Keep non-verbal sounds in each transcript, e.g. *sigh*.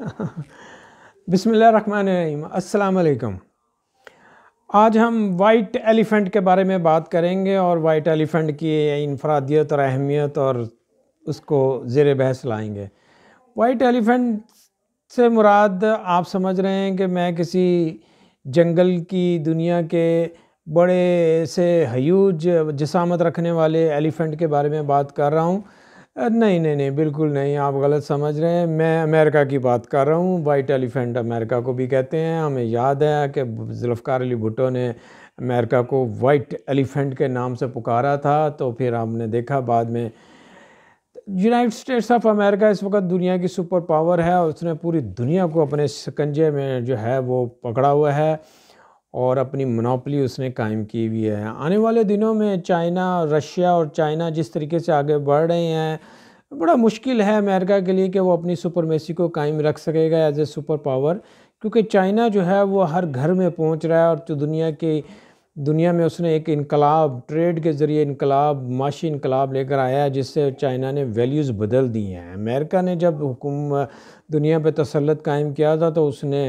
*laughs* बिसमीम अल्लाम आज हम वाइट एलिफ़ेंट के बारे में बात करेंगे और वाइट एलिफ़ेंट की इनफरादियत और अहमियत और उसको ज़ेर बहस लाएंगे वाइट एलिफ़ेंट से मुराद आप समझ रहे हैं कि मैं किसी जंगल की दुनिया के बड़े से हयूज जसामत रखने वाले एलिफ़ेंट के बारे में बात कर रहा हूँ नहीं नहीं नहीं बिल्कुल नहीं आप गलत समझ रहे हैं मैं अमेरिका की बात कर रहा हूँ वाइट एलिफेंट अमेरिका को भी कहते हैं हमें याद है कि जुल्फ़ार अली भुट्टो ने अमेरिका को वाइट एलिफेंट के नाम से पुकारा था तो फिर हमने देखा बाद में यूनाइटेड स्टेट्स ऑफ अमेरिका इस वक्त दुनिया की सुपर पावर है और उसने पूरी दुनिया को अपने शिकंजे में जो है वो पकड़ा हुआ है और अपनी मनोपली उसने कायम की हुई है आने वाले दिनों में चाइना रशिया और चाइना जिस तरीके से आगे बढ़ रहे हैं बड़ा मुश्किल है अमेरिका के लिए कि वो अपनी सुपरमेसी को कायम रख सकेगा एज ए सुपर पावर क्योंकि चाइना जो है वो हर घर में पहुंच रहा है और जो दुनिया के दुनिया में उसने एक इनकलाब ट्रेड के ज़रिए इनकलाब माशी इनकलाब लेकर आया है जिससे चाइना ने वैल्यूज़ बदल दी हैं अमेरिका ने जब हुकुम दुनिया पर तसलत कायम किया था तो उसने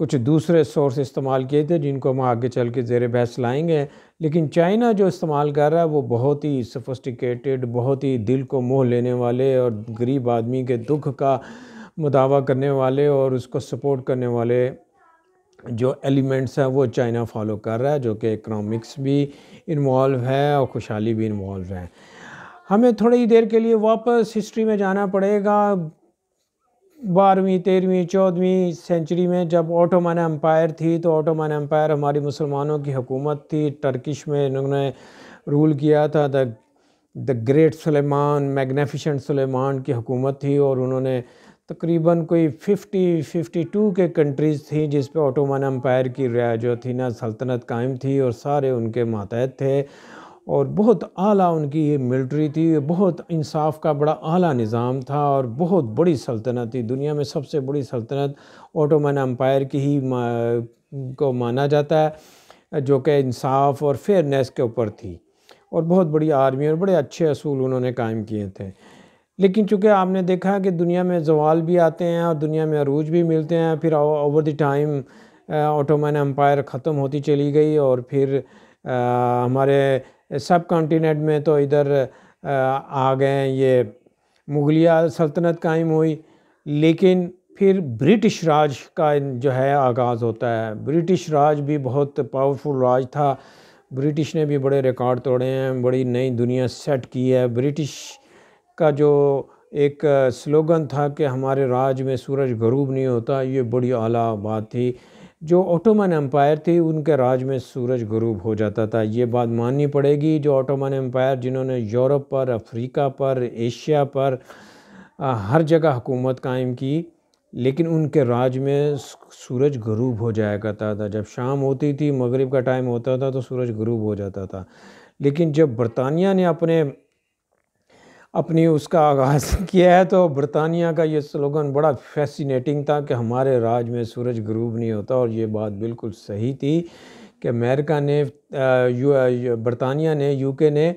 कुछ दूसरे सोर्स इस्तेमाल किए थे जिनको हम आगे चल के ज़ेर बहस लाएंगे लेकिन चाइना जो इस्तेमाल कर रहा है वो बहुत ही सफस्टिकेटेड बहुत ही दिल को मोह लेने वाले और गरीब आदमी के दुख का मुदावा करने वाले और उसको सपोर्ट करने वाले जो एलिमेंट्स हैं वो चाइना फॉलो कर रहा है जो कि इकनॉमिक्स भी इन्वॉल्व है और खुशहाली भी इन्वॉल्व है हमें थोड़ी देर के लिए वापस हिस्ट्री में जाना पड़ेगा बारहवीं तेरहवीं चौदहवीं सेंचुरी में जब ऑटोमन एम्पायर थी तो ऑटोमन एम्पायर हमारी मुसलमानों की हुकूमत थी टर्किश में इन्होंने रूल किया था the the great Suleiman magnificent Suleiman की हुकूमत थी और उन्होंने तकरीबन कोई 50 52 के कंट्रीज़ थी जिस पे ऑटोमन एम्पायर की जो थी ना सल्तनत कायम थी और सारे उनके मातहत थे और बहुत आला उनकी ये मिलिट्री थी बहुत इंसाफ का बड़ा आला निज़ाम था और बहुत बड़ी सल्तनत थी दुनिया में सबसे बड़ी सल्तनत ओटोमन अम्पायर की ही मा, को माना जाता है जो कि इंसाफ और फेयरनेस के ऊपर थी और बहुत बड़ी आर्मी और बड़े अच्छे असूल उन्होंने कायम किए थे लेकिन चूँकि आपने देखा कि दुनिया में जवाल भी आते हैं और दुनिया में अरूज भी मिलते हैं फिर over the time Ottoman empire ख़त्म होती चली गई और फिर आ, हमारे सब कॉन्टीनेंट में तो इधर आ गए ये मुगलिया सल्तनत कायम हुई लेकिन फिर ब्रिटिश राज का जो है आगाज़ होता है ब्रिटिश राज भी बहुत पावरफुल राज था ब्रिटिश ने भी बड़े रिकॉर्ड तोड़े हैं बड़ी नई दुनिया सेट की है ब्रिटिश का जो एक स्लोगन था कि हमारे राज में सूरज गरूब नहीं होता ये बड़ी आला बात थी जो ऑटोमन एम्पायर थी उनके राज में सूरज गरूब हो जाता था ये बात माननी पड़ेगी जो ऑटोमन एम्पायर जिन्होंने यूरोप पर अफ्रीका पर एशिया पर हर जगह हुकूमत कायम की लेकिन उनके राज में सूरज गरूब हो जाया करता था जब शाम होती थी मगरिब का टाइम होता था तो सूरज गरूब हो जाता था लेकिन जब बरतानिया ने अपने अपनी उसका आगाज़ *laughs* किया है तो बरतानिया का ये स्लोगन बड़ा फैसिनेटिंग था कि हमारे राज में सूरज ग्रूब नहीं होता और ये बात बिल्कुल सही थी कि अमेरिका ने यू बरतानिया ने यूके ने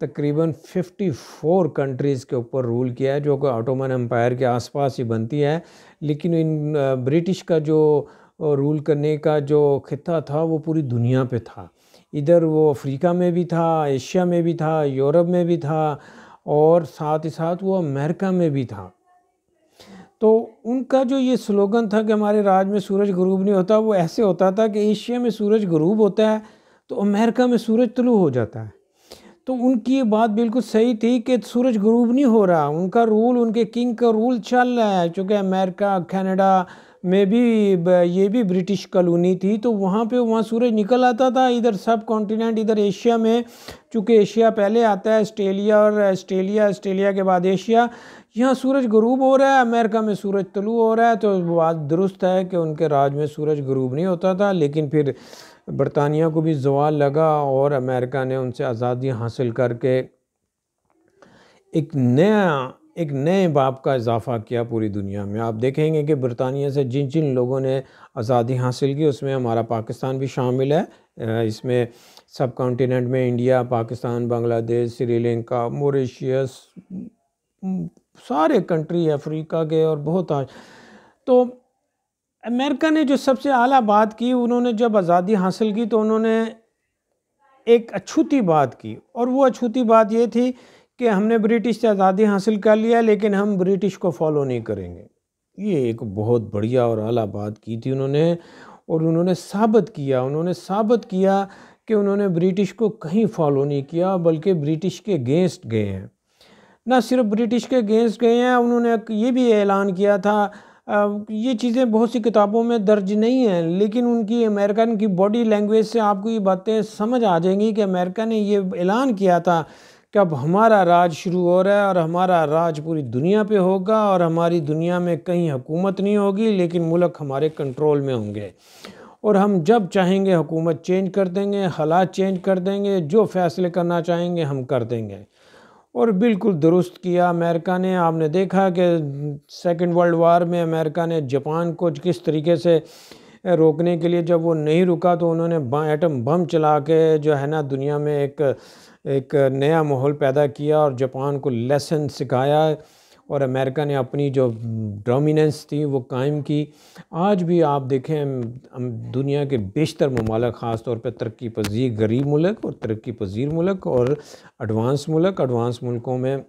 तकरीबन 54 कंट्रीज़ के ऊपर रूल किया है जो कि ऑटोमन एम्पायर के आसपास ही बनती है लेकिन इन ब्रिटिश का जो रूल करने का जो ख़िता था वो पूरी दुनिया पर था इधर वो अफ्रीका में भी था एशिया में भी था यूरोप में भी था और साथ ही साथ वो अमेरिका में भी था तो उनका जो ये स्लोगन था कि हमारे राज में सूरज गरूब नहीं होता वो ऐसे होता था कि एशिया में सूरज गरूब होता है तो अमेरिका में सूरज तलु हो जाता है तो उनकी ये बात बिल्कुल सही थी कि सूरज गरूब नहीं हो रहा उनका रूल उनके किंग का रूल चल रहा है चूँकि अमेरिका कनाडा में भी ये भी ब्रिटिश कॉलोनी थी तो वहाँ पे वहाँ सूरज निकल आता था इधर सब कॉन्टिनेंट इधर एशिया में चूँकि एशिया पहले आता है ऑस्ट्रेलिया और ऑस्ट्रेलिया ऑस्ट्रेलिया के बाद एशिया यहाँ सूरज गरूब हो रहा है अमेरिका में सूरज तलु हो रहा है तो बात दुरुस्त है कि उनके राज में सूरज गरूब नहीं होता था लेकिन फिर बरतानिया को भी जवाल लगा और अमेरिका ने उनसे आज़ादी हासिल करके एक नया एक नए बाप का इजाफा किया पूरी दुनिया में आप देखेंगे कि बरतानिया से जिन जिन लोगों ने आज़ादी हासिल की उसमें हमारा पाकिस्तान भी शामिल है इसमें सब कॉन्टीनेंट में इंडिया पाकिस्तान बांग्लादेश श्रीलंका मोरिशियस सारे कंट्री अफ्रीका के और बहुत आज तो अमेरिका ने जो सबसे आला बात की उन्होंने जब आज़ादी हासिल की तो उन्होंने एक अछूती बात की और वो अछूती बात ये थी कि हमने ब्रिटिश से आज़ादी हासिल कर लिया लेकिन हम ब्रिटिश को फॉलो नहीं करेंगे ये एक बहुत बढ़िया और अला बात की थी उन्होंने और उन्होंने साबित किया उन्होंने साबित किया कि उन्होंने ब्रिटिश को कहीं फॉलो नहीं किया बल्कि ब्रिटिश के अगेंस्ट गए हैं ना सिर्फ ब्रिटिश के अगेंस्ट गए हैं उन्होंने ये भी ऐलान किया था ये चीज़ें बहुत सी किताबों में दर्ज नहीं हैं लेकिन उनकी अमेरिकन की बॉडी लैंग्वेज से आपको ये बातें समझ आ जाएंगी कि अमेरिका ने ये ऐलान किया था कि अब हमारा राज शुरू हो रहा है और हमारा राज पूरी दुनिया पे होगा और हमारी दुनिया में कहीं हुकूमत नहीं होगी लेकिन मुल्क हमारे कंट्रोल में होंगे और हम जब चाहेंगे हुकूमत चेंज कर देंगे हालात चेंज कर देंगे जो फैसले करना चाहेंगे हम कर देंगे और बिल्कुल दुरुस्त किया अमेरिका ने आपने देखा कि सेकेंड वर्ल्ड वार में अमेरिका ने जापान को किस तरीके से रोकने के लिए जब वो नहीं रुका तो उन्होंने एटम बम चला के जो है ना दुनिया में एक एक नया माहौल पैदा किया और जापान को लेसन सिखाया और अमेरिका ने अपनी जो डोमिनेंस थी वो कायम की आज भी आप देखें दुनिया के बेशतर ममालक ख़ास तौर पर तरक्की पजीर गरीब मुलक और तरक्की पजीर मुलक और एडवांस मुलक एडवांस मुल्कों में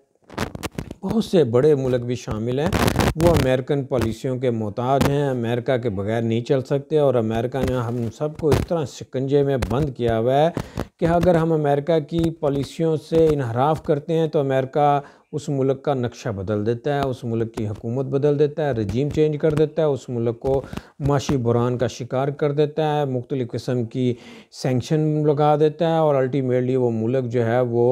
बहुत से बड़े मुल्क भी शामिल हैं वो अमेरिकन पॉलिसियों के मोहताज हैं अमेरिका के बगैर नहीं चल सकते और अमेरिका ने हम सबको इस तरह शिकंजे में बंद किया हुआ है कि अगर हम अमेरिका की पॉलिसियों से इनहराफ करते हैं तो अमेरिका उस मुल्क का नक्शा बदल देता है उस मुल्क की हुकूमत बदल देता है रजीम चेंज कर देता है उस मुल्क को माशी बुरान का शिकार कर देता है मुख्तलिफ़ किस्म की सेंक्शन लगा देता है और अल्टीमेटली वो मुल्क जो है वो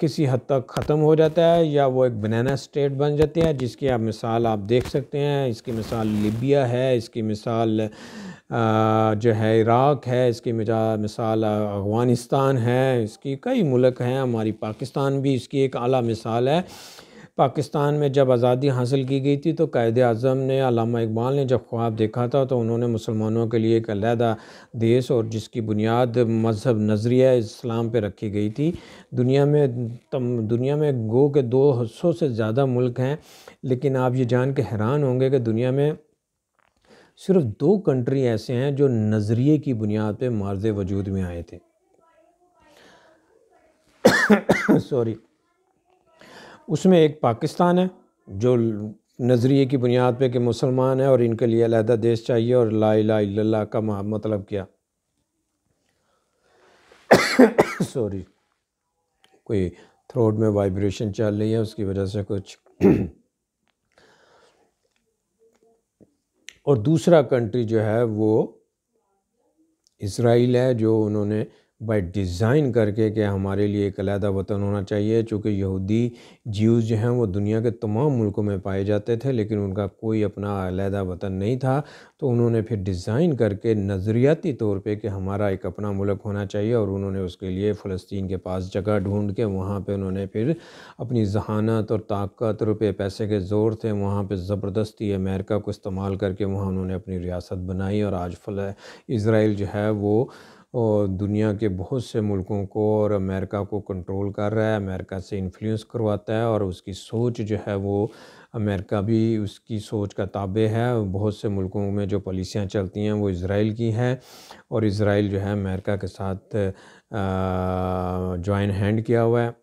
किसी हद तक ख़त्म हो जाता है या वो एक बनाना स्टेट बन जाती है जिसकी आप मिसाल आप देख सकते हैं इसकी मिसाल लिबिया है इसकी मिसाल जो है इराक़ है इसकी मिसाल अफ़गानिस्तान है इसकी कई मुल्क हैं हमारी पाकिस्तान भी इसकी एक अली मिसाल है पाकिस्तान में जब आज़ादी हासिल की गई थी तो कायद अजम ने अलामा इकबाल ने जब ख्वाब देखा था तो उन्होंने मुसलमानों के लिए एक अलहदा देश और जिसकी बुनियाद मजहब नज़रिया इस्लाम पर रखी गई थी दुनिया में तम दुनिया में गो के दो सौ से ज़्यादा मुल्क हैं लेकिन आप ये जान के हैरान होंगे कि दुनिया में सिर्फ दो कंट्री ऐसे हैं जो नज़रिए की बुनियाद पर मार्ज वजूद में आए थे *coughs* सॉरी उसमें एक पाकिस्तान है जो नज़रिए की बुनियाद पे कि मुसलमान है और इनके लिए अलहदा देश चाहिए और ला ला का मतलब क्या सॉरी *coughs* कोई थ्रोट में वाइब्रेशन चल रही है उसकी वजह से कुछ *coughs* और दूसरा कंट्री जो है वो इसराइल है जो उन्होंने बाय डिज़ाइन करके कि हमारे लिए एक अलहदा वतन होना चाहिए चूँकि यहूदी ज्यूज़ जो हैं वो दुनिया के तमाम मुल्कों में पाए जाते थे लेकिन उनका कोई अपना अलहदा वतन नहीं था तो उन्होंने फिर डिज़ाइन करके नज़रियाती तौर पे कि हमारा एक अपना मुल्क होना चाहिए और उन्होंने उसके लिए फ़लस्तीन के पास जगह ढूंढ के वहाँ पर उन्होंने फिर अपनी जहानत और ताकत रुपये पैसे के ज़ोर थे वहाँ पर ज़बरदस्ती अमेरिका को इस्तेमाल करके वहाँ उन्होंने अपनी रियासत बनाई और आज फल इसराइल जो है वो और दुनिया के बहुत से मुल्कों को और अमेरिका को कंट्रोल कर रहा है अमेरिका से इन्फ्लुएंस करवाता है और उसकी सोच जो है वो अमेरिका भी उसकी सोच का ताबे है बहुत से मुल्कों में जो पॉलिसियाँ चलती हैं वो इसराइल की हैं और इसराइल जो है अमेरिका के साथ जॉइन हैंड किया हुआ है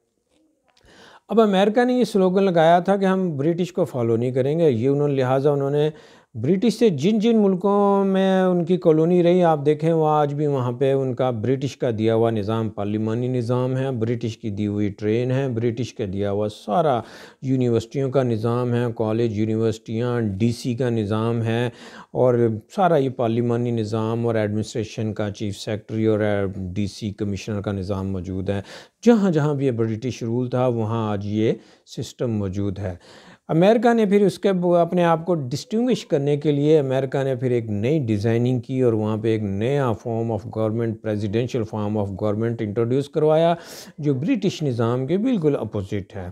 अब अमेरिका ने ये स्लोगन लगाया था कि हम ब्रिटिश को फॉलो नहीं करेंगे ये उन्होंने लिहाजा उन्होंने ब्रिटिश से जिन जिन मुल्कों में उनकी कॉलोनी रही आप देखें वो आज भी वहाँ पे उनका ब्रिटिश का दिया हुआ निज़ाम पार्लिमानी निज़ाम है ब्रिटिश की दी हुई ट्रेन है ब्रिटिश का दिया हुआ सारा यूनिवर्सिटियों का निज़ाम है कॉलेज यूनिवर्सिटियाँ डीसी का निज़ाम है और सारा ये पार्लिमानी निज़ाम और एडमिनिस्ट्रेशन का चीफ सेक्रटरी और डी कमिश्नर का निज़ाम मौजूद है जहाँ जहाँ भी ये ब्रिटिश रूल था वहाँ आज ये सिस्टम मौजूद है अमेरिका ने फिर उसके अपने आप को डिस्टिंग्विश करने के लिए अमेरिका ने फिर एक नई डिज़ाइनिंग की और वहाँ पे एक नया form of government presidential form of government introduce करवाया जो ब्रिटिश निज़ाम के बिल्कुल अपोजिट है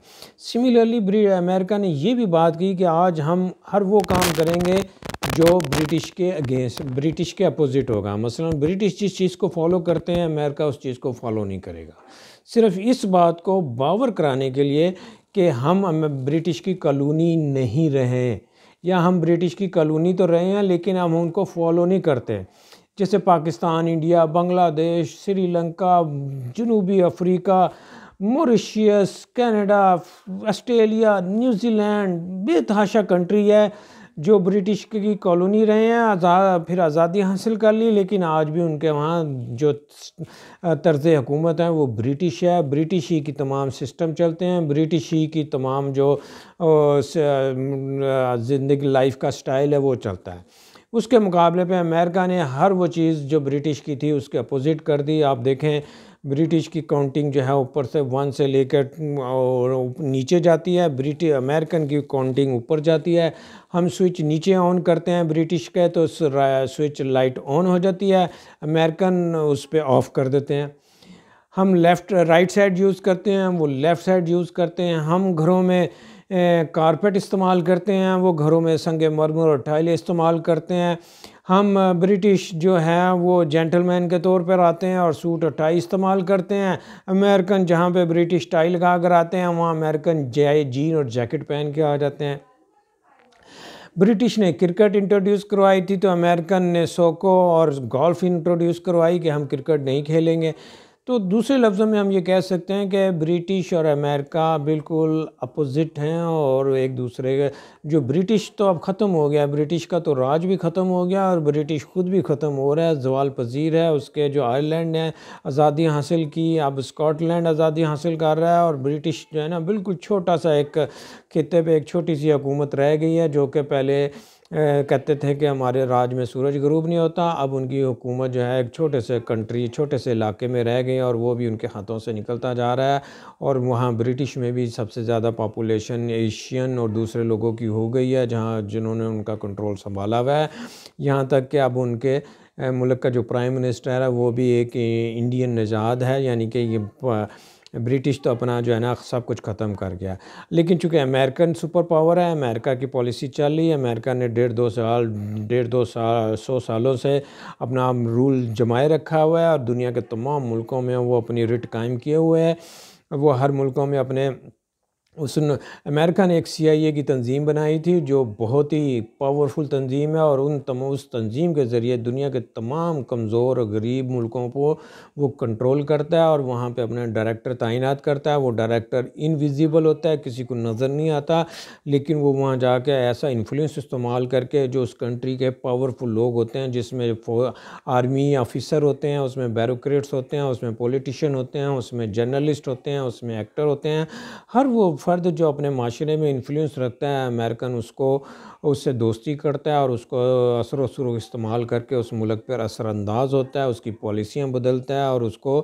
सिमिलरली अमेरिका ने यह भी बात की कि आज हम हर वो काम करेंगे जो ब्रिटिश के अगेंस्ट ब्रिटिश के अपोजिट होगा मसलन ब्रिटिश जिस चीज़ को फॉलो करते हैं अमेरिका उस चीज़ को फॉलो नहीं करेगा सिर्फ इस बात को बावर कराने के लिए कि हम ब्रिटिश की कलोनी नहीं रहे या हम ब्रिटिश की कॉलोनी तो रहे हैं लेकिन हम उनको फॉलो नहीं करते जैसे पाकिस्तान इंडिया बांग्लादेश श्रीलंका जनूबी Africa Mauritius Canada Australia New Zealand बेतहाशा कंट्री है जो ब्रिटिश की कॉलोनी रहे हैं आज़ाद फिर आज़ादी हासिल कर ली लेकिन आज भी उनके वहाँ जो तर्ज हुकूमत है वो ब्रिटिश है ब्रिटिश ही की तमाम सिस्टम चलते हैं ब्रिटिश ही की तमाम जो ज़िंदगी लाइफ का स्टाइल है वो चलता है उसके मुकाबले पे अमेरिका ने हर वो चीज़ जो ब्रिटिश की थी उसके अपोज़िट कर दी आप देखें ब्रिटिश की काउंटिंग जो है ऊपर से वन से लेकर और नीचे जाती है ब्रिटिश अमेरिकन की काउंटिंग ऊपर जाती है हम स्विच नीचे ऑन करते हैं ब्रिटिश के तो स्विच लाइट ऑन हो जाती है अमेरिकन उस पर ऑफ़ कर देते हैं हम लेफ़्ट राइट साइड यूज़ करते हैं वो लेफ़्ट साइड यूज़ करते हैं हम घरों में कारपेट इस्तेमाल करते हैं वो घरों में संगे मरमर और टाइलें इस्तेमाल करते हैं हम ब्रिटिश जो हैं वो जेंटलमैन के तौर पर आते हैं और सूट और टाई इस्तेमाल करते हैं अमेरिकन जहाँ पे ब्रिटिश टाई लगा कर आते हैं वहाँ अमेरिकन जय जीन और जैकेट पहन के आ जाते हैं ब्रिटिश ने क्रिकेट इंट्रोड्यूस करवाई थी तो अमेरिकन ने सोको और गोल्फ इंट्रोड्यूस करवाई कि हम क्रिकेट नहीं खेलेंगे तो दूसरे लफ्ज़ों में हम ये कह सकते हैं कि ब्रिटिश और अमेरिका बिल्कुल अपोज़िट हैं और एक दूसरे के जो ब्रिटिश तो अब ख़त्म हो गया ब्रिटिश का तो राज भी ख़त्म हो गया और ब्रिटिश ख़ुद भी ख़त्म हो रहा है जवाल पजीर है उसके जो आयरलैंड ने आज़ादी हासिल की अब स्कॉटलैंड आज़ादी हासिल कर रहा है और ब्रिटिश जो है ना बिल्कुल छोटा सा एक खत्े पर एक छोटी सी हकूमत रह गई है जो कि पहले कहते थे कि हमारे राज में सूरज गरूब नहीं होता अब उनकी हुकूमत जो है एक छोटे से कंट्री छोटे से इलाके में रह गई और वो भी उनके हाथों से निकलता जा रहा है और वहाँ ब्रिटिश में भी सबसे ज़्यादा पापुलेशन एशियन और दूसरे लोगों की हो गई है जहाँ जिन्होंने उनका कंट्रोल संभाला हुआ है यहाँ तक कि अब उनके मुल्क का जो प्राइम मिनिस्टर है वो भी एक इंडियन नजाद है यानी कि ये ब्रिटिश तो अपना जो है ना सब कुछ ख़त्म कर गया लेकिन चूंकि अमेरिकन सुपर पावर है अमेरिका की पॉलिसी चल रही है अमेरिका ने डेढ़ दो साल डेढ़ दो साल सौ सालों से अपना रूल जमाए रखा हुआ है और दुनिया के तमाम मुल्कों में वो अपनी रिट कायम किए हुए हैं वो हर मुल्कों में अपने उस अमेरिका ने एक सी आई ए की तंजीम बनाई थी जो बहुत ही पावरफुल तंजीम है और उन तम उस तंजीम के ज़रिए दुनिया के तमाम कमज़ोर और गरीब मुल्कों को वो कंट्रोल करता है और वहाँ पे अपने डायरेक्टर तैनात करता है वो डायरेक्टर इनविजिबल होता है किसी को नज़र नहीं आता लेकिन वो वहाँ जाके ऐसा इन्फ्लुंस इस्तेमाल करके जो उस कंट्री के पावरफुल लोग होते हैं जिसमें आर्मी ऑफिसर होते हैं उसमें बैरोक्रेट्स होते हैं उसमें पॉलिटिशन होते हैं उसमें जर्नलिस्ट होते हैं उसमें एक्टर होते हैं हर वो फ़र्द जो अपने माशरे में इन्फ्लुएंस रखता है अमेरिकन उसको उससे दोस्ती करता है और उसको असर वसर इस्तेमाल करके उस मुल्क पर असरानंदाज होता है उसकी पॉलिसियाँ बदलता है और उसको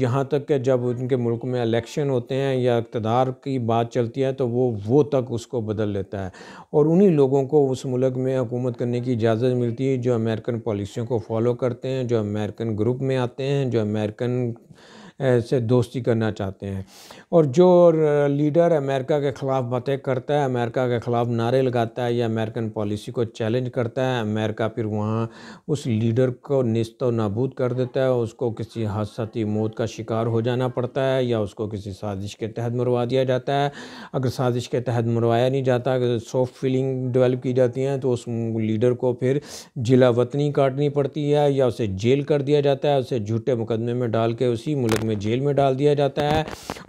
यहाँ तक कि जब उनके मुल्क में इलेक्शन होते हैं या इकतदार की बात चलती है तो वो वो तक उसको बदल लेता है और उन्हीं लोगों को उस मुल्क में हुकूमत करने की इजाज़त मिलती है जो अमेरिकन पॉलिसियों को फॉलो करते हैं जो अमेरिकन ग्रुप में आते हैं जो अमेरिकन से दोस्ती करना चाहते हैं और जो लीडर अमेरिका के ख़िलाफ़ बातें करता है अमेरिका के ख़िलाफ़ नारे लगाता है या अमेरिकन पॉलिसी को चैलेंज करता है अमेरिका फिर वहाँ उस लीडर को नस्त नाबूद कर देता है उसको किसी हादसाती मौत का शिकार हो जाना पड़ता है या उसको किसी साजिश के तहत मरवा दिया जाता है अगर साजिश के तहत मरवाया नहीं जाता अगर सॉफ्ट फीलिंग डेवलप की जाती हैं तो उस लीडर को फिर जिला वतनी काटनी पड़ती है या उसे जेल कर दिया जाता है उसे झूठे मुकदमे में डाल के उसी मुल्क में में जेल में डाल दिया जाता है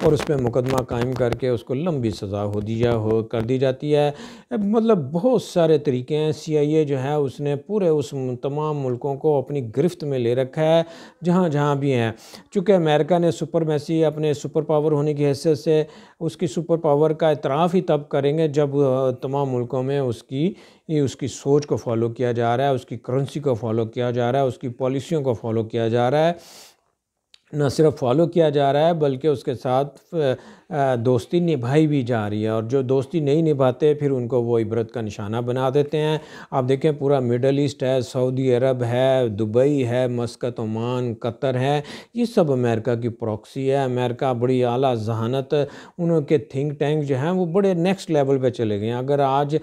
और उस पर मुकदमा कायम करके उसको लंबी सज़ा हो दी जा हो कर दी जाती है मतलब बहुत सारे तरीके हैं सी आई ए जो है उसने पूरे उस तमाम मुल्कों को अपनी गिरफ्त में ले रखा है जहाँ जहाँ भी हैं चूँकि अमेरिका ने सुपर मैसी अपने सुपर पावर होने की हैसियत से उसकी सुपर पावर का इतराफ़ ही तब करेंगे जब तमाम मुल्कों में उसकी उसकी सोच को फॉलो किया जा रहा है उसकी करेंसी को फॉलो किया जा रहा है उसकी पॉलिसियों को फॉलो किया जा रहा है न सिर्फ फॉलो किया जा रहा है बल्कि उसके साथ दोस्ती निभाई भी जा रही है और जो दोस्ती नहीं निभाते फिर उनको वो इबरत का निशाना बना देते हैं आप देखें पूरा मिडल ईस्ट है सऊदी अरब है दुबई है मस्कत ओमान कतर है ये सब अमेरिका की प्रॉक्सी है अमेरिका बड़ी अली जहानत उनके थिंक टैंक जो हैं वो बड़े नेक्स्ट लेवल पर चले गए हैं अगर आज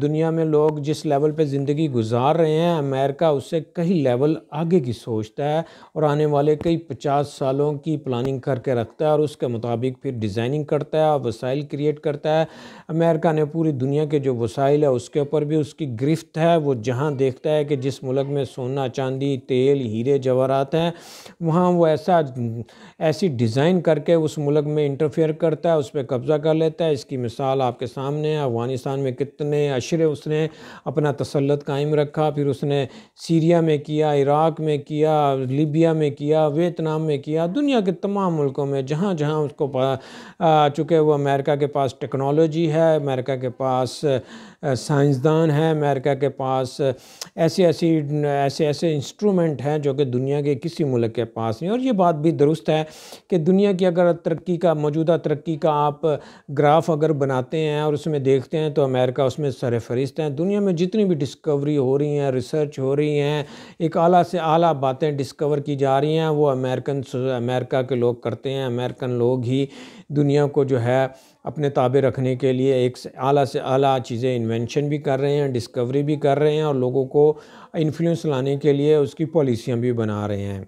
दुनिया में लोग जिस लेवल पर ज़िंदगी गुजार रहे हैं अमेरिका उससे कई लेवल आगे की सोचता है और आने वाले कई पचास सालों की प्लानिंग करके रखता है और उसके मुताबिक फिर डिज़ाइनिंग करता है वसाइल क्रिएट करता है अमेरिका ने पूरी दुनिया के जो वसाइल है उसके ऊपर भी उसकी गिरफ्त है वो जहाँ देखता है कि जिस मुल्क में सोना चांदी तेल हीरे जवाहरात हैं वहाँ वो ऐसा ऐसी डिज़ाइन करके उस मुल्क में इंटरफेयर करता है उस पर कब्ज़ा कर लेता है इसकी मिसाल आपके सामने है अफ़गानिस्तान में कितने अशरे उसने अपना तसलत कायम रखा फिर उसने सीरिया में किया इराक़ में किया लीबिया में किया वियतनाम में किया दुनिया के तमाम मुल्कों में जहाँ जहाँ उसको चूँकि वो अमेरिका के पास टेक्नोलॉजी है अमेरिका के पास साइंसदान हैं अमेरिका के पास ऐसे ऐसी ऐसे ऐसे इंस्ट्रूमेंट हैं जो कि दुनिया के किसी मुल्क के पास नहीं और ये बात भी दुरुस्त है कि दुनिया की अगर तरक्की का मौजूदा तरक्की का आप ग्राफ अगर बनाते हैं और उसमें देखते हैं तो अमेरिका उसमें सर फहरिस्त हैं दुनिया में जितनी भी डिस्कवरी हो रही हैं रिसर्च हो रही हैं एक आला से आला बातें डिस्कवर की जा रही हैं वो अमेरिकन अमेरिका के लोग करते हैं अमेरिकन लोग ही दुनिया को जो है अपने ताबे रखने के लिए एक से आला से आला चीज़ें इन्वेंशन भी कर रहे हैं डिस्कवरी भी कर रहे हैं और लोगों को इन्फ्लुएंस लाने के लिए उसकी पॉलिसियाँ भी बना रहे हैं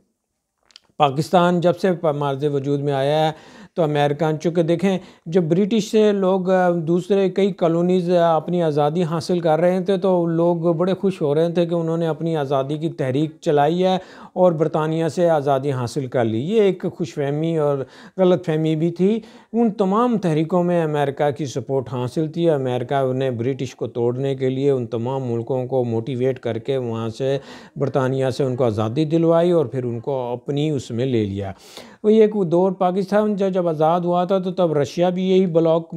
पाकिस्तान जब से मार्ज वजूद में आया है तो अमेरिका चूँकि देखें जब ब्रिटिश से लोग दूसरे कई कॉलोनीज़ अपनी आज़ादी हासिल कर रहे थे तो लोग बड़े खुश हो रहे थे कि उन्होंने अपनी आज़ादी की तहरीक चलाई है और बरतानिया से आज़ादी हासिल कर ली ये एक खुश फहमी और गलत फहमी भी थी उन तमाम तहरीकों में अमेरिका की सपोर्ट हासिल थी अमेरिका ने ब्रिटिश को तोड़ने के लिए उन तमाम मुल्कों को मोटिवेट करके वहाँ से बरतानिया से उनको आज़ादी दिलवाई और फिर उनको अपनी उसमें ले लिया वो ये एक दौर पाकिस्तान जब जब आज़ाद हुआ था तो तब रशिया भी यही ब्लॉक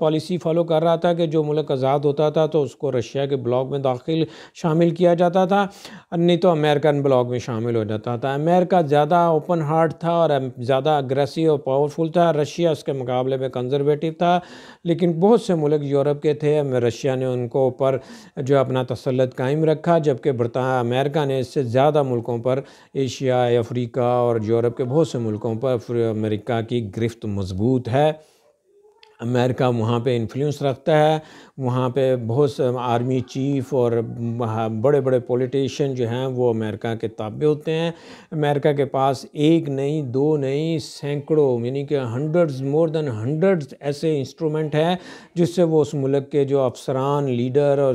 पॉलिसी फॉलो कर रहा था कि जो मुल्क आज़ाद होता था तो उसको रशिया के ब्लॉक में दाखिल शामिल किया जाता था नहीं तो अमेरिकन ब्लॉक में शामिल शामिल हो जाता था अमेरिका ज़्यादा ओपन हार्ट था और ज़्यादा अग्रेसिव और पावरफुल था रशिया उसके मुकाबले में कंजर्वेटिव था लेकिन बहुत से मुल्क यूरोप के थे रशिया ने उनको ऊपर जो अपना तसलत कायम रखा जबकि बरता अमेरिका ने इससे ज़्यादा मुल्कों पर एशिया अफ्रीका और यूरोप के बहुत से मुल्कों पर अमेरिका की गिरफ्त मजबूत है अमेरिका वहाँ पे इन्फ्लुएंस रखता है वहाँ पे बहुत से आर्मी चीफ और बड़े बड़े पॉलिटिशियन जो हैं वो अमेरिका के ताबे होते हैं अमेरिका के पास एक नहीं दो नहीं सैकड़ों यानी कि हंड्रेड्स मोर देन हंड्रेड्स ऐसे इंस्ट्रूमेंट हैं जिससे वो उस मुल्क के जो अफसरान लीडर और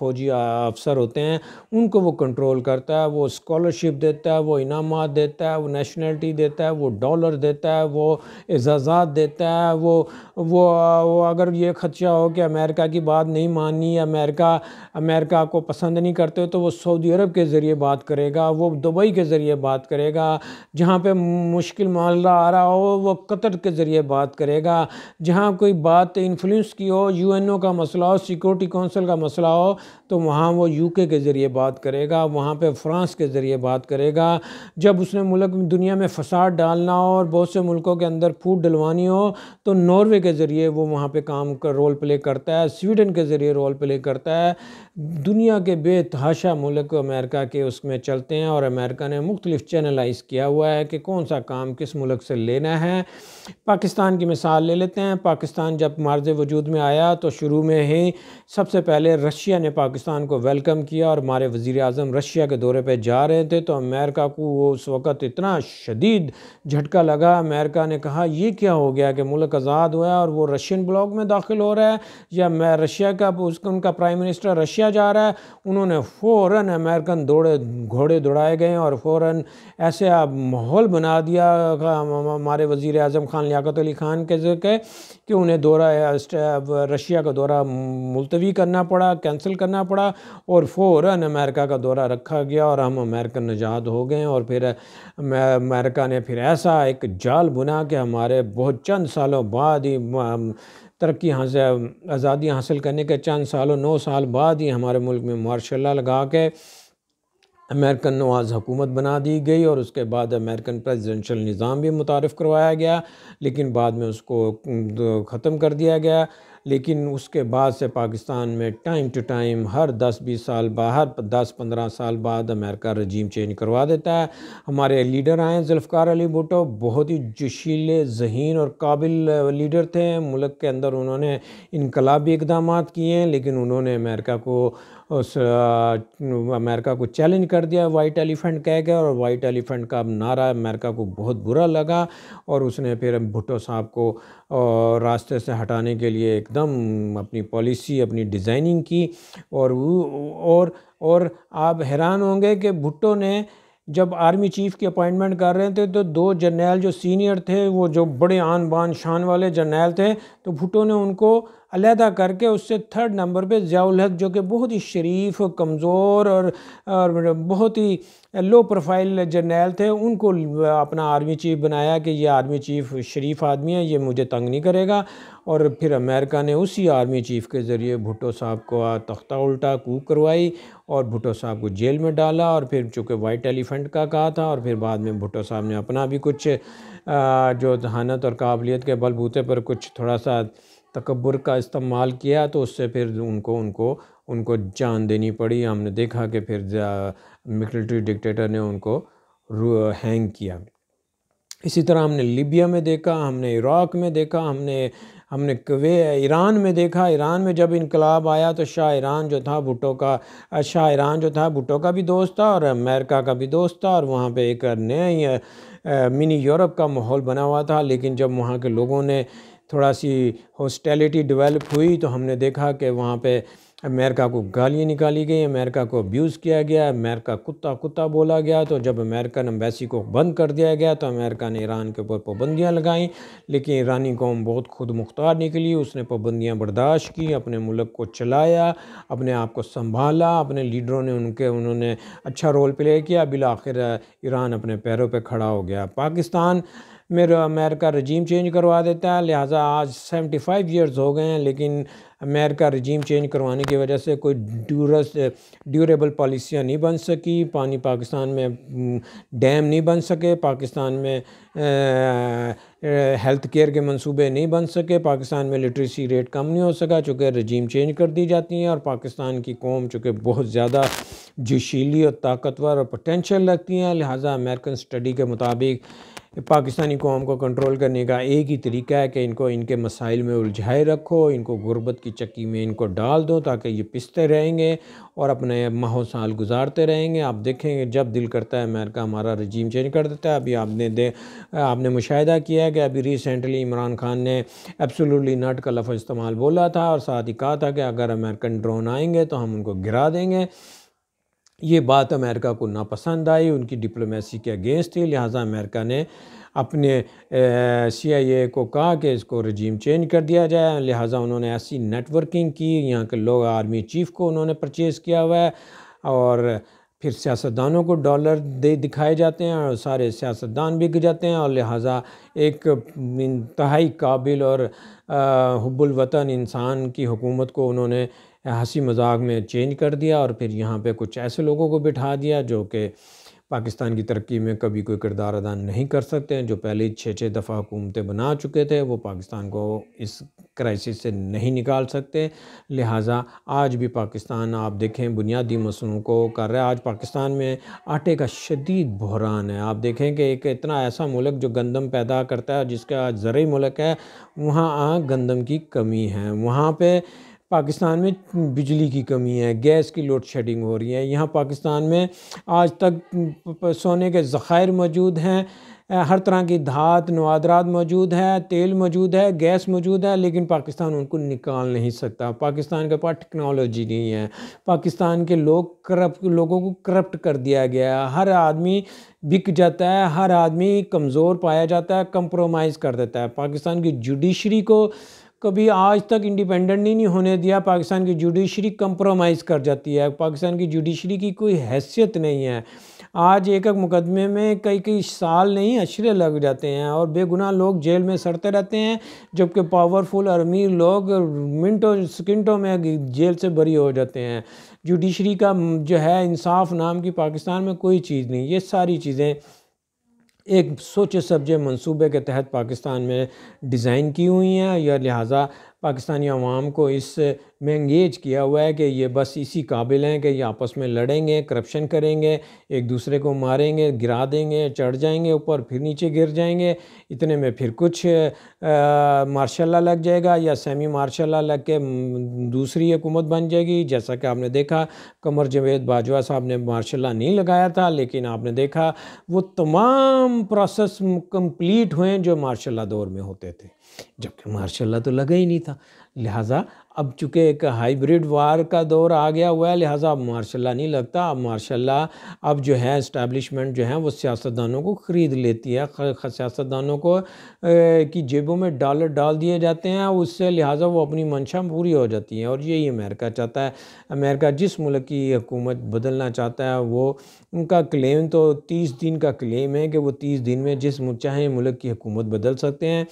फौजी अफसर होते हैं उनको वो कंट्रोल करता है वो स्कॉलरशिप देता है वो इनाम देता है वो नेशनलिटी देता है वो डॉलर देता है वो एजाज़ात देता है वो वो वो वो अगर ये खदशा हो कि अमेरिका की बात नहीं माननी अमेरिका अमेरिका को पसंद नहीं करते तो वो सऊदी अरब के ज़रिए बात करेगा वो दुबई के ज़रिए बात करेगा जहाँ पे मुश्किल मामला आ रहा हो वो कतर के ज़रिए बात करेगा जहाँ कोई बात इन्फ्लुएंस की हो यूएनओ का मसला हो सिक्योरिटी कौंसिल का मसला हो तो वहाँ वो यू के ज़रिए बात करेगा वहाँ पर फ्रांस के ज़रिए बात करेगा जब उसने मुल्क दुनिया में फसाद डालना हो और बहुत से मुल्कों के अंदर फूट डलवानी हो तो नॉर्वे के ज़रिए वो वहाँ पे काम कर रोल प्ले करता है स्वीडन के ज़रिए रोल प्ले करता है दुनिया के बेतहाशा मुल्क अमेरिका के उसमें चलते हैं और अमेरिका ने मुख्तलिफ चैनलाइज किया हुआ है कि कौन सा काम किस मुल्क से लेना है पाकिस्तान की मिसाल ले लेते हैं पाकिस्तान जब मार्ज वजूद में आया तो शुरू में ही सबसे पहले रशिया ने पाकिस्तान को वेलकम किया और हमारे वज़ी अजम रशिया के दौरे पर जा रहे थे तो अमेरिका को वो उस वक़्त इतना शदीद झटका लगा अमेरिका ने कहा यह क्या हो गया कि मुल्क आज़ाद हुआ और और वो रशियन ब्लॉक में दाखिल हो रहा है या मैं रशिया का उसका उनका प्राइम मिनिस्टर रशिया जा रहा है उन्होंने फ़ौर अमेरिकन दौड़े घोड़े दौड़ाए गए और फ़ौर ऐसे माहौल बना दिया हमारे वज़ी अजम ख़ान लियात अली ख़ान के के कि उन्हें दौरा रशिया का दौरा मुलतवी करना पड़ा कैंसिल करना पड़ा और फ़ौर अमेरिका का दौरा रखा गया और हम अमेरिकन नजाद हो गए और फिर अमेरिका ने फिर ऐसा एक जाल बुना कि हमारे बहुत चंद सालों बाद ही तरक्की हासिल आज़ादी हासिल करने के चंद सालों नौ साल बाद ही हमारे मुल्क में मार्शल लगा के अमेरिकन नवाज हुकूमत बना दी गई और उसके बाद अमेरिकन प्रेसिडेंशियल निज़ाम भी मुतारफ़ करवाया गया लेकिन बाद में उसको ख़त्म कर दिया गया लेकिन उसके बाद से पाकिस्तान में टाइम टू टाइम हर 10-20 साल बाद हर 10-15 साल बाद अमेरिका रजीम चेंज करवा देता है हमारे लीडर आए जुल्फ़ार अली भुटो बहुत ही जशीले जहीन और काबिल लीडर थे मुल्क के अंदर उन्होंने इनकलाबी इकदाम किए हैं लेकिन उन्होंने अमेरिका को उस अमेरिका को चैलेंज कर दिया वाइट एलिफेंट कह गया और वाइट एलिफेंट का नारा अमेरिका को बहुत बुरा लगा और उसने फिर भुट्टो साहब को रास्ते से हटाने के लिए एकदम अपनी पॉलिसी अपनी डिज़ाइनिंग की और और और आप हैरान होंगे कि भुट्टो ने जब आर्मी चीफ की अपॉइंटमेंट कर रहे थे तो दो जर्नैल जो सीनियर थे वो जो बड़े आन बान शान वाले जर्नैल थे तो भुट्टो ने उनको अलहदा करके उससे थर्ड नंबर पे ज़ियाउल हक जो कि बहुत ही शरीफ कमज़ोर और, और बहुत ही लो प्रोफाइल जर्नैल थे उनको अपना आर्मी चीफ बनाया कि ये आर्मी चीफ शरीफ आदमी है ये मुझे तंग नहीं करेगा और फिर अमेरिका ने उसी आर्मी चीफ के ज़रिए भुटो साहब को तख्ता उल्टा कूक करवाई और भुटो साहब को जेल में डाला और फिर चूँकि वाइट एलिफेंट का कहा था और फिर बाद में भुटो साहब ने अपना भी कुछ जो जहानत और काबिलियत के बलबूते पर कुछ थोड़ा सा तकबर का इस्तेमाल किया तो उससे फिर उनको उनको उनको जान देनी पड़ी हमने देखा कि फिर मिलिट्री डिक्टेटर ने उनको हैंग किया इसी तरह हमने लिबिया में देखा हमने इराक में देखा हमने हमने कवे ईरान में देखा ईरान में जब इनकलाब आया तो शाह ईरान जो था भुटो का शाह ईरान जो था भुटो का भी दोस्त था और अमेरिका का भी दोस्त था और वहाँ पे एक नए मिनी यूरोप का माहौल बना हुआ था लेकिन जब वहाँ के लोगों ने थोड़ा सी हॉस्टेलिटी डेवलप हुई तो हमने देखा कि वहाँ पे अमेरिका को गालियाँ निकाली गई अमेरिका को अब्यूज़ किया गया अमेरिका कुत्ता कुत्ता बोला गया तो जब अमेरिकन एम्बेसी को बंद कर दिया गया तो अमेरिका ने ईरान के ऊपर पाबंदियाँ लगाईं लेकिन ईरानी कौम बहुत खुद मुख्तार निकली उसने पाबंदियाँ बर्दाश्त की अपने मुल्क को चलाया अपने आप को संभाला अपने लीडरों ने उनके उन्होंने अच्छा रोल प्ले किया आखिर ईरान अपने पैरों पर पे खड़ा हो गया पाकिस्तान मेरा अमेरिका रजीम चेंज करवा देता है लिहाजा आज सेवेंटी फाइव ईयर्स हो गए हैं लेकिन अमेरिका रजीम चेंज करवाने की वजह से कोई ड्यूरस ड्यूरेबल पॉलिसियाँ नहीं बन सकी पानी पाकिस्तान में डैम नहीं बन सके पाकिस्तान में हेल्थ केयर के मंसूबे नहीं बन सके पाकिस्तान में लिटरेसी रेट कम नहीं हो सका चूँकि रजीम चेंज कर दी जाती हैं और पाकिस्तान की कौम चूँकि बहुत ज़्यादा जोशीली और ताकतवर और पोटेंशल लगती हैं लिहाजा अमेरिकन स्टडी के मुताबिक पाकिस्तानी कौम को कंट्रोल करने का एक ही तरीका है कि इनको इनके मसाइल में उलझाए रखो इनको गुर्बत की चक्की में इनको डाल दो ताकि ये पिसते रहेंगे और अपने माहौ साल गुजारते रहेंगे आप देखेंगे जब दिल करता है अमेरिका हमारा रजीम चेंज कर देता है अभी आपने दे आपने मुशाह किया है कि अभी रिसेंटली इमरान खान ने एब्सोल्युटली नट का लफ्ज़ इस्तेमाल बोला था और साथ ही कहा था कि अगर अमेरिकन ड्रोन आएंगे तो हम उनको गिरा देंगे ये बात अमेरिका को नापसंद आई उनकी डिप्लोमेसी के अगेंस्ट थी लिहाजा अमेरिका ने अपने सी आई ए को कहा कि इसको रजीम चेंज कर दिया जाए लिहाजा उन्होंने ऐसी नेटवर्किंग की यहाँ के लोग आर्मी चीफ को उन्होंने परचेज़ किया हुआ है और फिर सियासतदानों को डॉलर दे दिखाए जाते हैं और सारे सियासतदान बिक जाते हैं और लिहाजा एक इंतहाई काबिल और हब्बुलवतन इंसान की हुकूमत को उन्होंने हंसी मजाक में चेंज कर दिया और फिर यहाँ पे कुछ ऐसे लोगों को बिठा दिया जो कि पाकिस्तान की तरक्की में कभी कोई किरदार अदा नहीं कर सकते हैं जो पहले छः छः दफ़ा हुकूमतें बना चुके थे वो पाकिस्तान को इस क्राइसिस से नहीं निकाल सकते लिहाजा आज भी पाकिस्तान आप देखें बुनियादी मसलों को कर रहा है आज पाकिस्तान में आटे का शदीद बहरान है आप देखें कि एक इतना ऐसा मुल्क जो गंदम पैदा करता है जिसका आज ज़रूरी मुल्क है वहाँ हाँ, गंदम की कमी है वहाँ पर पाकिस्तान में बिजली की कमी है गैस की लोड शेडिंग हो रही है यहाँ पाकिस्तान में आज तक सोने के ज़ख़ायर मौजूद हैं हर तरह की धात नवादरात मौजूद है तेल मौजूद है गैस मौजूद है लेकिन पाकिस्तान उनको निकाल नहीं सकता पाकिस्तान के पास टेक्नोलॉजी नहीं है पाकिस्तान के लोग करप्ट लोगों को करप्ट कर दिया गया है हर आदमी बिक जाता है हर आदमी कमज़ोर पाया जाता है कंप्रोमाइज़ कर देता है पाकिस्तान की जुडिशरी को कभी आज तक इंडिपेंडेंट नहीं, नहीं होने दिया पाकिस्तान की जुडिशरी कंप्रोमाइज़ कर जाती है पाकिस्तान की जुडिशरी की कोई हैसियत नहीं है आज एक एक मुकदमे में कई कई साल नहीं अशरे लग जाते हैं और बेगुनाह लोग जेल में सड़ते रहते हैं जबकि पावरफुल और अमीर लोग मिनटों सेकेंटों में जेल से बरी हो जाते हैं जुडिशरी का जो है इंसाफ नाम की पाकिस्तान में कोई चीज़ नहीं ये सारी चीज़ें एक सोचे समझे मंसूबे के तहत पाकिस्तान में डिज़ाइन की हुई हैं या लिहाजा पाकिस्तानी अवाम को इस में इंगेज किया हुआ है कि ये बस इसी काबिल हैं कि ये आपस में लड़ेंगे करप्शन करेंगे एक दूसरे को मारेंगे गिरा देंगे चढ़ जाएंगे ऊपर फिर नीचे गिर जाएंगे इतने में फिर कुछ मार्शाला लग जाएगा या सेमी मार्शाला लग के दूसरी हुकूमत बन जाएगी जैसा कि आपने देखा कमर जवेद बाजवा साहब ने मार्शाला नहीं लगाया था लेकिन आपने देखा वो तमाम प्रोसेस कम्प्लीट हुए जो मार्शाला दौर में होते थे जबकि माशा तो लगा ही नहीं था लिहाजा अब चूँकि एक हाइब्रिड वार का दौर आ गया हुआ है लिहाजा अब माशा नहीं लगता अब माशा अब जो है इस्टेबलिशमेंट जो है वो सियासतदानों को ख़रीद लेती है सियासतदानों को की जेबों में डॉलर डाल दिए जाते हैं उससे लिहाजा वो अपनी मंशा पूरी हो जाती हैं और यही अमेरिका चाहता है अमेरिका जिस मुल्क की हुकूमत बदलना चाहता है वो उनका क्लेम तो तीस दिन का क्लेम है कि वो तीस दिन में जिस चाहे मुल्क की हुकूमत बदल सकते हैं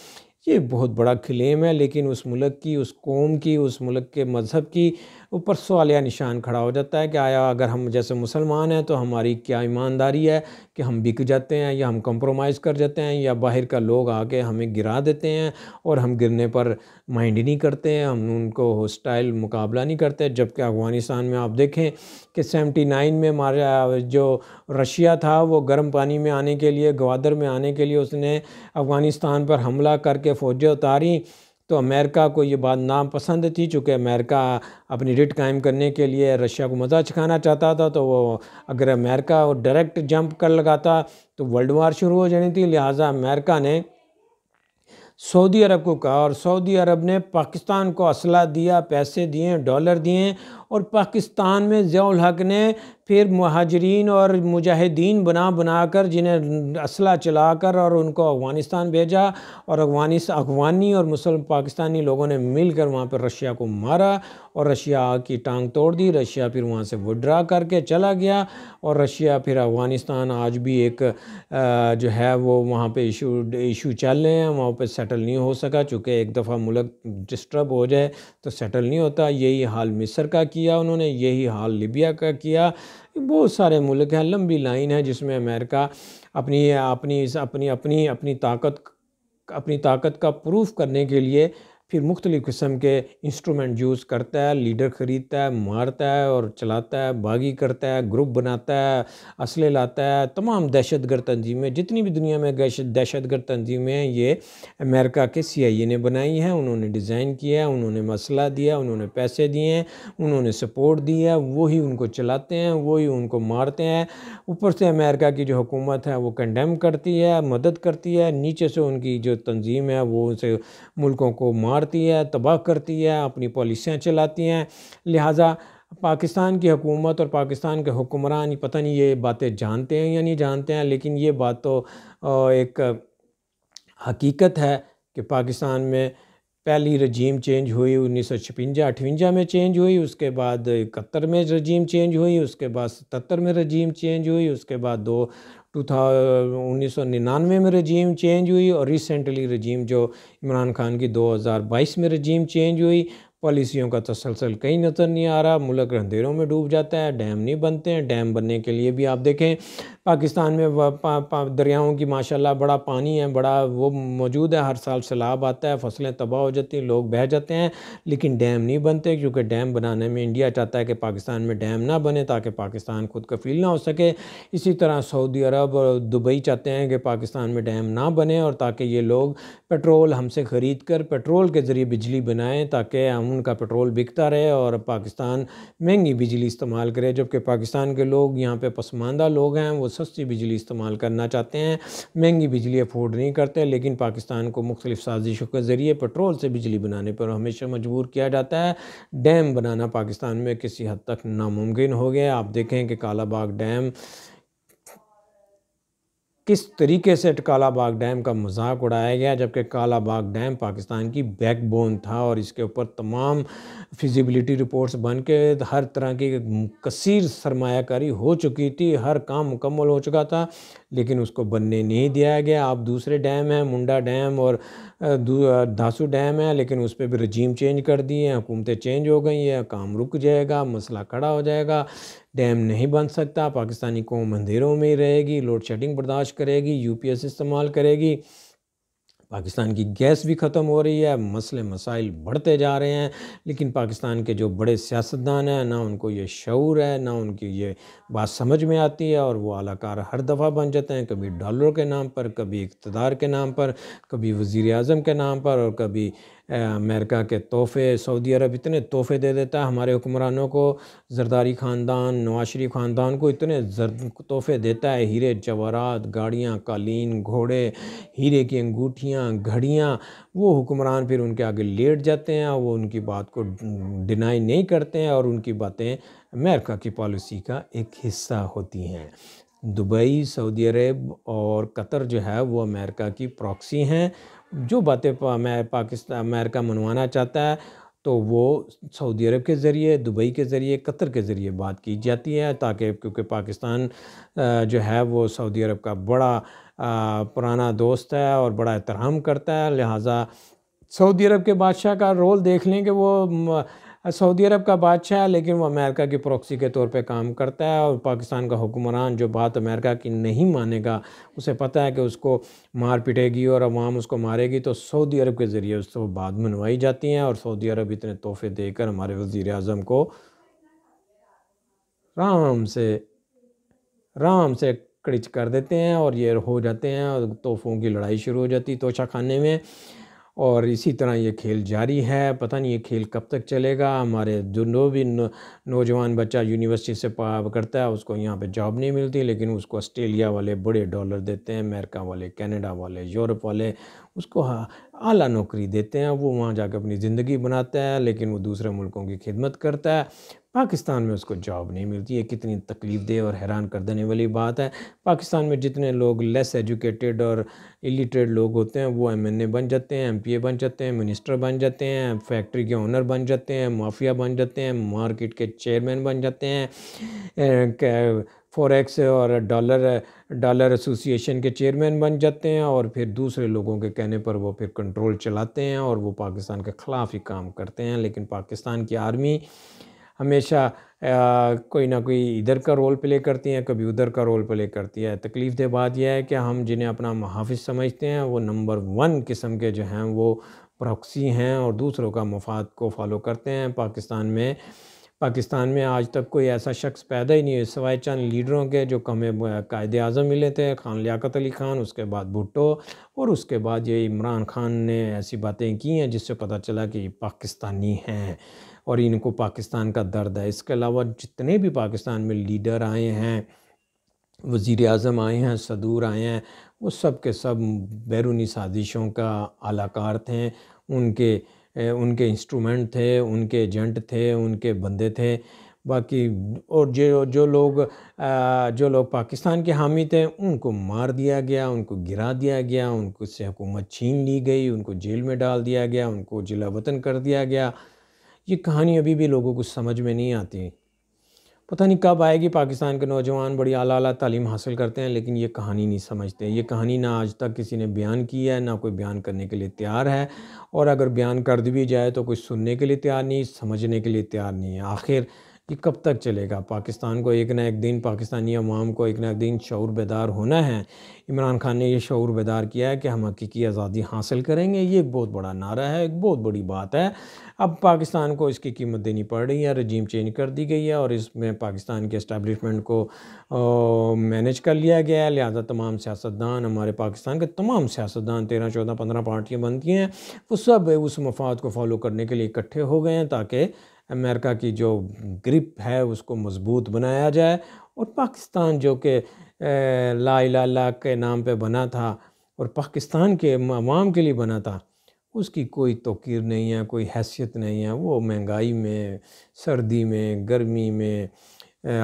ये बहुत बड़ा क्लेम है लेकिन उस मुल्क की उस कौम की उस मुल्क के मज़हब की ऊपर सवालिया निशान खड़ा हो जाता है कि आया अगर हम जैसे मुसलमान हैं तो हमारी क्या ईमानदारी है कि हम बिक जाते हैं या हम कंप्रोमाइज़ कर जाते हैं या बाहर का लोग आके हमें गिरा देते हैं और हम गिरने पर माइंड नहीं करते हैं हम उनको हॉस्टाइल मुकाबला नहीं करते जबकि अफ़गानिस्तान में आप देखें कि सेवेंटी नाइन में जो रशिया था वो गर्म पानी में आने के लिए गवादर में आने के लिए उसने अफ़गानिस्तान पर हमला करके फ़ौजें उतारी तो अमेरिका को ये बात नापसंद थी चूँकि अमेरिका अपनी रिट कायम करने के लिए रशिया को मज़ा चखाना चाहता था तो वो अगर अमेरिका वो डायरेक्ट जंप कर लगाता तो वर्ल्ड वार शुरू हो जानी थी लिहाजा अमेरिका ने सऊदी अरब को कहा और सऊदी अरब ने पाकिस्तान को असला दिया पैसे दिए डॉलर दिए और पाकिस्तान में जयाल हक ने फिर महाजरीन और मुजाहिदीन बना बना कर जिन्हें असला चला कर और उनको अफ़गानिस्तान भेजा और अफगानिस अफगानी और मुसलम पाकिस्तानी लोगों ने मिल कर वहाँ पर रशिया को मारा और रशिया की टांग तोड़ दी रशिया फिर वहाँ से विड्रा करके चला गया और रशिया फिर अफ़गानिस्तान आज भी एक जो है वो वहाँ पर इशू इशू चल रहे हैं वहाँ पर सेटल नहीं हो सका चूँकि एक दफ़ा मुल्क डिस्टर्ब हो जाए तो सेटल नहीं होता यही हाल मिस्र का किया उन्होंने यही हाल लिबिया का किया बहुत सारे मुल्क हैं लंबी लाइन है जिसमें अमेरिका अपनी अपनी अपनी अपनी अपनी ताकत अपनी ताकत का प्रूफ करने के लिए फिर मुख्तलि किस्म के इंस्ट्रूमेंट यूज़ करता है लीडर ख़रीदता है मारता है और चलाता है बागी करता है ग्रुप बनाता है असले लाता है तमाम दहशत गर्द तंजीमें जितनी भी दुनिया में दहशत गर्द तंजीमें ये अमेरिका के सी आई ए ने बनाई हैं उन्होंने डिज़ाइन किया है उन्होंने मसला दिया उन्होंने पैसे दिए हैं उन्होंने सपोर्ट दी है वही उनको चलाते हैं वही उनको मारते हैं ऊपर से अमेरिका की जो हुकूमत है वो कंडेम करती है मदद करती है नीचे से उनकी जो तंजीम है वो उनसे मुल्कों को मार मारती है तबाह करती है अपनी पॉलिसियाँ चलाती हैं लिहाजा पाकिस्तान की हुकूमत और पाकिस्तान के हुक्मरान पता नहीं ये बातें जानते हैं या नहीं जानते हैं लेकिन ये बात तो एक हकीकत है कि पाकिस्तान में पहली रजीम चेंज हुई उन्नीस सौ छपंजा अठवंजा में चेंज हुई उसके बाद इकहत्तर में रजीम चेंज हुई उसके बाद सतर में रजीम चेंज हुई उसके बाद दो टू था उन्नीस में रजीम चेंज हुई और रिसेंटली रजीम जो इमरान खान की 2022 में रजीम चेंज हुई पॉलिसियों का तसलसल कहीं नज़र नहीं आ रहा मुल्क अंधेरों में डूब जाता है डैम नहीं बनते हैं डैम बनने के लिए भी आप देखें पाकिस्तान में पा, पा, दरियाओं की माशाल्लाह बड़ा पानी है बड़ा वो मौजूद है हर साल सैलाब आता है फसलें तबाह हो जाती हैं लोग बह जाते हैं लेकिन डैम नहीं बनते क्योंकि डैम बनाने में इंडिया चाहता है कि पाकिस्तान में डैम ना बने ताकि पाकिस्तान खुद कफील ना हो सके इसी तरह सऊदी अरब और दुबई चाहते हैं कि पाकिस्तान में डैम ना बने और ताकि ये लोग पेट्रोल हमसे ख़रीद कर पेट्रोल के ज़रिए बिजली बनाएँ ताकि हम उनका पेट्रोल बिकता रहे और पाकिस्तान महंगी बिजली इस्तेमाल करे जबकि पाकिस्तान के लोग यहाँ पर पसमानदा लोग हैं वो सस्ती बिजली इस्तेमाल करना चाहते हैं महंगी बिजली अफोर्ड नहीं करते लेकिन पाकिस्तान को मुख्तलिफ साजिशों के ज़रिए पेट्रोल से बिजली बनाने पर हमेशा मजबूर किया जाता है डैम बनाना पाकिस्तान में किसी हद तक नामुमकिन हो गया आप देखें कि कालाबाग डैम किस तरीके से कालाबाग बाग डैम का मजाक उड़ाया गया जबकि काला बाग डैम पाकिस्तान की बैकबोन था और इसके ऊपर तमाम फिजिबिलिटी रिपोर्ट्स बन के हर तरह की कसीर सरमाकारी हो चुकी थी हर काम मुकम्मल हो चुका था लेकिन उसको बनने नहीं दिया गया आप दूसरे डैम हैं मुंडा डैम और धासू डैम है लेकिन उस पर भी रजीम चेंज कर दिए हैं हुकूमतें चेंज हो गई हैं काम रुक जाएगा मसला खड़ा हो जाएगा डैम नहीं बन सकता पाकिस्तानी कौम अंधेरों में ही रहेगी लोड शेडिंग बर्दाश्त करेगी यू पी एस इस्तेमाल करेगी पाकिस्तान की गैस भी ख़त्म हो रही है मसले मसाइल बढ़ते जा रहे हैं लेकिन पाकिस्तान के जो बड़े सियासतदान हैं ना उनको ये शूर है ना उनकी ये बात समझ में आती है और वो आलाकार हर दफ़ा बन जाते हैं कभी डॉलर के नाम पर कभी इकतदार के नाम पर कभी वज़ी अजम के नाम पर और कभी अमेरिका के तोहफे सऊदी अरब इतने तोहफे दे देता है हमारे हुक्मरानों को जरदारी ख़ानदान नवाज शरीफ ख़ानदान को इतने तोहफे देता है हीरे जवारात गाड़ियाँ कालीन घोड़े हीरे की अंगूठियाँ घड़ियाँ वो हुक्मरान फिर उनके आगे लेट जाते हैं और वो उनकी बात को डिनाई नहीं करते हैं और उनकी बातें अमेरिका की पॉलिसी का एक हिस्सा होती हैं दुबई सऊदी अरब और कतर जो है वो अमेरिका की प्रॉक्सी हैं जो बातें पाकिस्तान अमेरिका मनवाना चाहता है तो वो सऊदी अरब के ज़रिए दुबई के ज़रिए कतर के ज़रिए बात की जाती है ताकि क्योंकि पाकिस्तान जो है वो सऊदी अरब का बड़ा पुराना दोस्त है और बड़ा एहतराम करता है लिहाजा सऊदी अरब के बादशाह का रोल देख लें कि वो सऊदी अरब का बादशाह है लेकिन वो अमेरिका की प्रॉक्सी के तौर पे काम करता है और पाकिस्तान का हुक्मरान जो बात अमेरिका की नहीं मानेगा उसे पता है कि उसको मार पिटेगी और अवाम उसको मारेगी तो सऊदी अरब के ज़रिए उसको बात मनवाई जाती हैं और सऊदी अरब इतने तोहफे देकर हमारे वज़ी अजम को राम से राम से कड़िच कर देते हैं और ये हो जाते हैं और तोहफ़ों की लड़ाई शुरू हो जाती तोशा खाने में और इसी तरह ये खेल जारी है पता नहीं ये खेल कब तक चलेगा हमारे जो भी नौजवान बच्चा यूनिवर्सिटी से करता है उसको यहाँ पे जॉब नहीं मिलती लेकिन उसको ऑस्ट्रेलिया वाले बड़े डॉलर देते हैं अमेरिका वाले कनाडा वाले यूरोप वाले उसको आला नौकरी देते हैं वो वहाँ जाकर अपनी ज़िंदगी बनाता है लेकिन वो दूसरे मुल्कों की खिदमत करता है पाकिस्तान में उसको जॉब नहीं मिलती ये कितनी तकलीफ दे और हैरान कर देने वाली बात है पाकिस्तान में जितने लोग लेस एजुकेटेड और इलिटरेट लोग होते हैं वो एम एन ए बन जाते हैं एम पी ए बन जाते हैं मिनिस्टर बन जाते हैं फैक्ट्री के ओनर बन जाते हैं माफिया बन जाते हैं मार्केट के चेयरमैन बन जाते हैं फॉरेक्स और डॉलर डॉलर एसोसिएशन के चेयरमैन बन जाते हैं और फिर दूसरे लोगों के कहने पर वो फिर कंट्रोल चलाते हैं और वो पाकिस्तान के ख़िलाफ़ ही काम करते हैं लेकिन पाकिस्तान की आर्मी हमेशा कोई ना कोई इधर का रोल प्ले करती हैं कभी उधर का रोल प्ले करती है तकलीफ़ दे बात यह है कि हम जिन्हें अपना मुहाफ़ समझते हैं वो नंबर वन किस्म के जो हैं वो प्रॉक्सी हैं और दूसरों का मफाद को फॉलो करते हैं पाकिस्तान में पाकिस्तान में आज तक कोई ऐसा शख्स पैदा ही नहीं हुआ सवाए चंद लीडरों के जो कमे कायद अजम मिले थे खान लियाकत अली ख़ान उसके बाद भुट्टो और उसके बाद ये इमरान खान ने ऐसी बातें की हैं जिससे पता चला कि पाकिस्तानी हैं और इनको पाकिस्तान का दर्द है इसके अलावा जितने भी पाकिस्तान में लीडर आए हैं वज़ी अजम आए हैं सदूर आए हैं वो सब के सब बैरूनी साजिशों का आलाकार थे उनके उनके इंस्ट्रूमेंट थे उनके एजेंट थे उनके बंदे थे बाकी और जो जो लोग जो लोग पाकिस्तान के हामी थे उनको मार दिया गया उनको गिरा दिया गया उनको से हुकूमत छीन ली गई उनको जेल में डाल दिया गया उनको जिला वतन कर दिया गया ये कहानी अभी भी लोगों को समझ में नहीं आती पता नहीं कब आएगी पाकिस्तान के नौजवान बड़ी आला आला तालीम हासिल करते हैं लेकिन ये कहानी नहीं समझते ये कहानी ना आज तक किसी ने बयान की है ना कोई बयान करने के लिए तैयार है और अगर बयान कर दी भी जाए तो कोई सुनने के लिए तैयार नहीं समझने के लिए तैयार नहीं है आखिर कि कब तक चलेगा पाकिस्तान को एक ना एक दिन पाकिस्तानी अवाम को एक ना एक दिन शौर बेदार होना है इमरान खान ने यह शौर बेदार किया है कि हम हकीकी आज़ादी हासिल करेंगे ये एक बहुत बड़ा नारा है एक बहुत बड़ी बात है अब पाकिस्तान को इसकी कीमत देनी पड़ रही है रजीम चेंज कर दी गई है और इसमें पाकिस्तान के इस्टेबलिशमेंट को मैनेज कर लिया गया है लिहाजा तमाम सियासतदान हमारे पाकिस्तान के तमाम सियासतदान तेरह चौदह पंद्रह पार्टियाँ बनती हैं वो सब उस मफाद को फॉलो करने के लिए इकट्ठे हो गए हैं ताकि अमेरिका की जो ग्रिप है उसको मज़बूत बनाया जाए और पाकिस्तान जो कि ला ला के नाम पे बना था और पाकिस्तान के आवाम के लिए बना था उसकी कोई तोकीर नहीं है कोई हैसियत नहीं है वो महंगाई में सर्दी में गर्मी में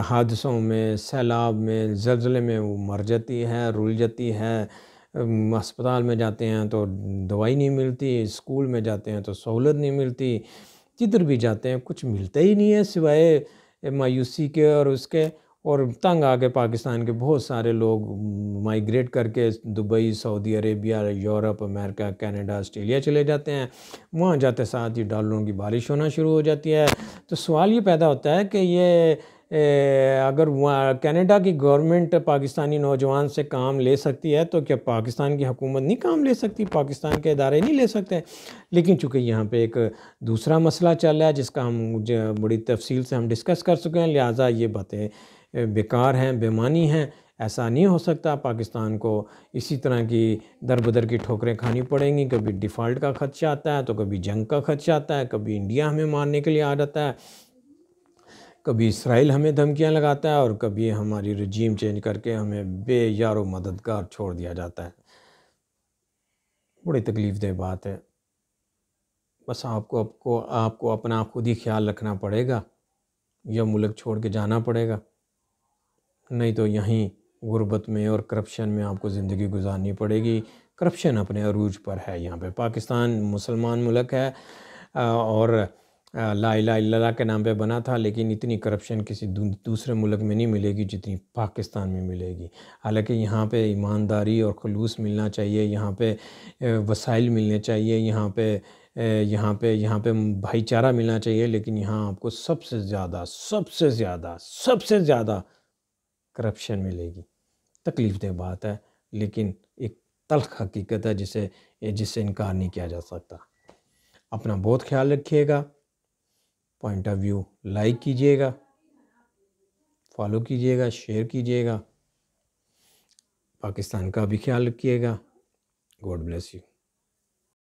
हादसों में सैलाब में जल्जले में वो मर जाती है रुल जाती है अस्पताल में जाते हैं तो दवाई नहीं मिलती स्कूल में जाते हैं तो सहूलत नहीं मिलती जिधर भी जाते हैं कुछ मिलता ही नहीं है सिवाय मायूसी के और उसके और तंग आके पाकिस्तान के बहुत सारे लोग माइग्रेट करके Dubai Saudi Arabia Europe America Canada Australia चले जाते हैं वहाँ जाते साथ ही डॉलरों की बारिश होना शुरू हो जाती है तो सवाल ये पैदा होता है कि ये अगर कनाडा की गवर्नमेंट पाकिस्तानी नौजवान से काम ले सकती है तो क्या पाकिस्तान की हुकूमत नहीं काम ले सकती पाकिस्तान के इदारे नहीं ले सकते लेकिन चूँकि यहाँ पे एक दूसरा मसला चल रहा है जिसका हम बड़ी तफसील से हम डिस्कस कर चुके हैं लिहाजा ये बातें बेकार हैं बेमानी हैं ऐसा नहीं हो सकता पाकिस्तान को इसी तरह की दर बदर की ठोकरें खानी पड़ेंगी कभी डिफ़ाल्ट का खदशा आता है तो कभी जंग का खदशा आता है कभी इंडिया हमें मारने के लिए आ जाता है कभी इसराइल हमें धमकियां लगाता है और कभी हमारी रजीम चेंज करके हमें बेयारो मददगार छोड़ दिया जाता है बड़ी तकलीफ दह बात है बस आपको आपको आपको अपना खुद ही ख्याल रखना पड़ेगा या मुल्क छोड़ के जाना पड़ेगा नहीं तो यहीं गुर्बत में और करप्शन में आपको ज़िंदगी गुजारनी पड़ेगी करप्शन अपने अरूज पर है यहाँ पे पाकिस्तान मुसलमान मुल्क है और ला इला के नाम पे बना था लेकिन इतनी करप्शन किसी दूसरे मुल्क में नहीं मिलेगी जितनी पाकिस्तान में मिलेगी हालांकि यहाँ पे ईमानदारी और खलूस मिलना चाहिए यहाँ पे वसाइल मिलने चाहिए यहाँ पे यहाँ पे यहाँ पे भाईचारा मिलना चाहिए लेकिन यहाँ आपको सबसे ज़्यादा सबसे ज़्यादा सबसे ज़्यादा करप्शन मिलेगी तकलीफ दह बात है लेकिन एक तलख हकीकत है जिसे जिससे इनकार नहीं किया जा सकता अपना बहुत ख्याल रखिएगा पॉइंट ऑफ व्यू लाइक कीजिएगा फॉलो कीजिएगा शेयर कीजिएगा पाकिस्तान का भी ख्याल रखिएगा गॉड ब्लेस यू